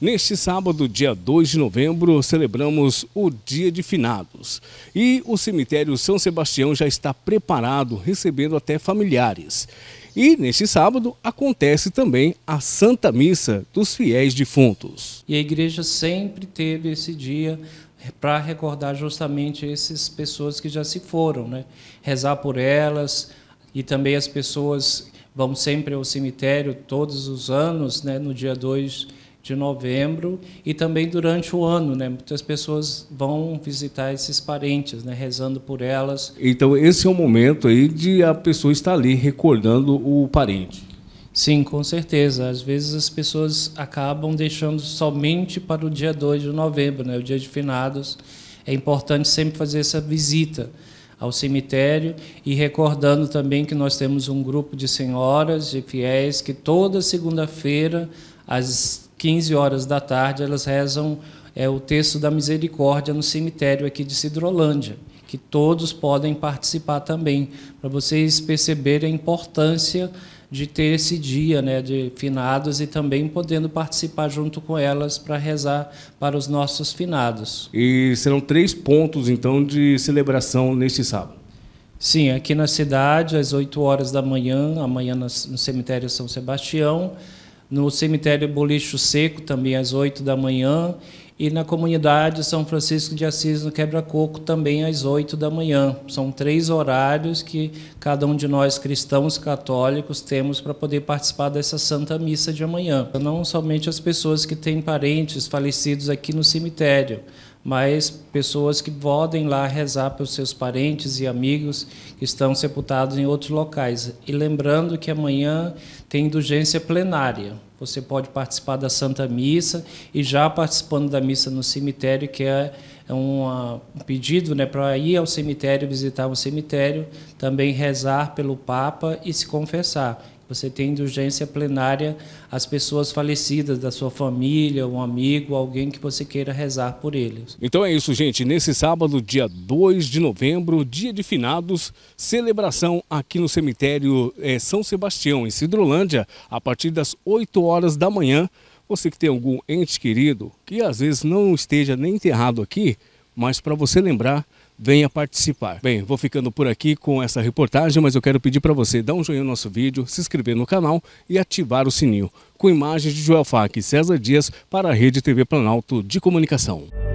Neste sábado, dia 2 de novembro, celebramos o Dia de Finados. E o cemitério São Sebastião já está preparado, recebendo até familiares. E neste sábado acontece também a Santa Missa dos Fiéis Defuntos. E a igreja sempre teve esse dia para recordar justamente essas pessoas que já se foram, né? Rezar por elas e também as pessoas vão sempre ao cemitério todos os anos, né, no dia 2 de novembro e também durante o ano, né? Muitas pessoas vão visitar esses parentes, né? Rezando por elas. Então esse é o momento aí de a pessoa estar ali recordando o parente. Sim, com certeza. Às vezes as pessoas acabam deixando somente para o dia 2 de novembro, né? O dia de finados. É importante sempre fazer essa visita ao cemitério e recordando também que nós temos um grupo de senhoras, de fiéis, que toda segunda-feira às 15 horas da tarde, elas rezam é, o texto da misericórdia no cemitério aqui de Sidrolândia, que todos podem participar também, para vocês perceberem a importância de ter esse dia né, de finados e também podendo participar junto com elas para rezar para os nossos finados. E serão três pontos, então, de celebração neste sábado. Sim, aqui na cidade, às 8 horas da manhã, amanhã no cemitério São Sebastião, no cemitério Bolicho Seco, também às 8 da manhã, e na comunidade São Francisco de Assis, no Quebra-Coco, também às 8 da manhã. São três horários que cada um de nós, cristãos católicos, temos para poder participar dessa Santa Missa de amanhã. Não somente as pessoas que têm parentes falecidos aqui no cemitério, mas pessoas que podem lá rezar pelos seus parentes e amigos que estão sepultados em outros locais. E lembrando que amanhã tem indulgência plenária. Você pode participar da Santa Missa e já participando da missa no cemitério, que é, é um pedido né, para ir ao cemitério, visitar um cemitério, também rezar pelo Papa e se confessar você tem indulgência plenária às pessoas falecidas da sua família, um amigo, alguém que você queira rezar por eles. Então é isso, gente. Nesse sábado, dia 2 de novembro, dia de finados, celebração aqui no cemitério é, São Sebastião, em Sidrolândia, a partir das 8 horas da manhã. Você que tem algum ente querido que às vezes não esteja nem enterrado aqui, mas para você lembrar venha participar. Bem, vou ficando por aqui com essa reportagem, mas eu quero pedir para você dar um joinha no nosso vídeo, se inscrever no canal e ativar o sininho. Com imagens de Joel Fac e César Dias para a Rede TV Planalto de Comunicação.